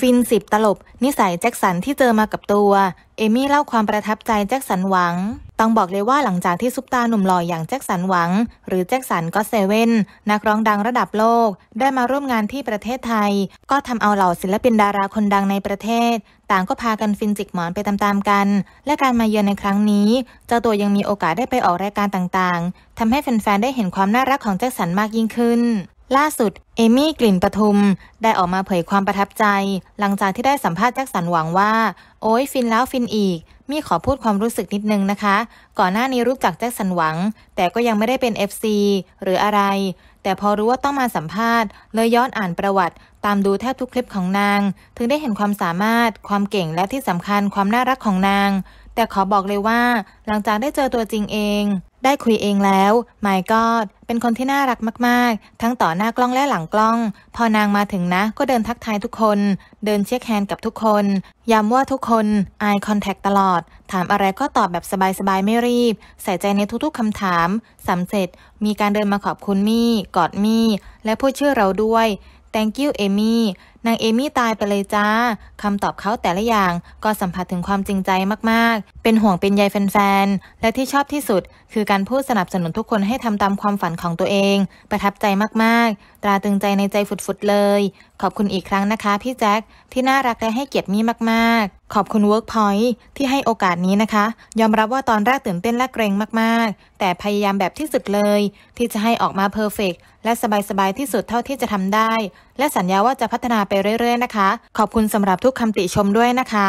ฟินสิบตลบนิสัยแจ็คสันที่เจอมากับตัว เอมี่เล่าความประทับใจแจ็คสันหวัง ต้องบอกเลยว่าหลังจากที่ซุปตาหนุ่มหล่ออย่างแจ็คสันหวัง หรือแจ็คสันก็เซเว่นนักร้องดังระดับโลกได้มาร่วมงานที่ประเทศไทย ก็ทำเอาเหล่าศิลปินดาราคนดังในประเทศ ต่างก็พากันฟินจิกหมอนไปตามๆกัน และการมาเยือนในครั้งนี้ เจ้าตัวยังมีโอกาสได้ไปออกรายการต่างๆทำให้แฟนๆได้เห็นความน่ารักของแจ็คสันมากยิ่งขึ้นล่าสุด เอมี่กลิ่นปทุมได้ออกมาเผยความประทับใจ หลังจากที่ได้สัมภาษณ์แจ็คสันหวังว่าโอ้ยฟินแล้วฟินอีกมี่ขอพูดความรู้สึกนิดนึงนะคะ ก่อนหน้านี้รู้จักแจ็คสันหวัง แต่ก็ยังไม่ได้เป็น FC หรืออะไร แต่พอรู้ว่าต้องมาสัมภาษณ์ เลยย้อนอ่านประวัติ ตามดูแทบทุกคลิปของนาง ถึงได้เห็นความสามารถ ความเก่งและที่สำคัญความน่ารักของนาง แต่ขอบอกเลยว่า หลังจากได้เจอตัวจริงเองได้คุยเองแล้วไมก็เป็นคนที่น่ารักมากๆ ทั้งต่อหน้ากล้องและหลังกล้อง พอนางมาถึงนะ ก็เดินทักทายทุกคน เดินเช็คแฮนกับทุกคน ย้ำว่าทุกคนไอคอนแทคตลอด ถามอะไรก็ตอบแบบสบายๆ ไม่รีบ ใส่ใจในทุกๆคำถาม สำเร็จมีการเดินมาขอบคุณมี่ กอดมี่และพูดชื่อเราด้วย thank you เอมี่นางเอมี่ตายไปเลยจ้า คำตอบเขาแต่ละอย่างก็สัมผัสถึงความจริงใจมาก ๆ เป็นห่วงเป็นใยแฟน ๆ และที่ชอบที่สุด คือการพูดสนับสนุนทุกคนให้ทำตามความฝันของตัวเอง ประทับใจมากๆ ตราตึงใจในใจฟุดๆ เลย ขอบคุณอีกครั้งนะคะพี่แจ็คที่น่ารักและให้เกียรติมี่มากๆ ขอบคุณ Workpoint ที่ให้โอกาสนี้นะคะ ยอมรับว่าตอนแรกตื่นเต้นและเกรงมากๆ แต่พยายามแบบที่สุดเลย ที่จะให้ออกมาเพอร์เฟกและสบายๆที่สุดเท่าที่จะทำได้และสัญญาว่าจะพัฒนาไปเรื่อย ๆนะคะ ขอบคุณสำหรับทุกคำติชมด้วยนะคะ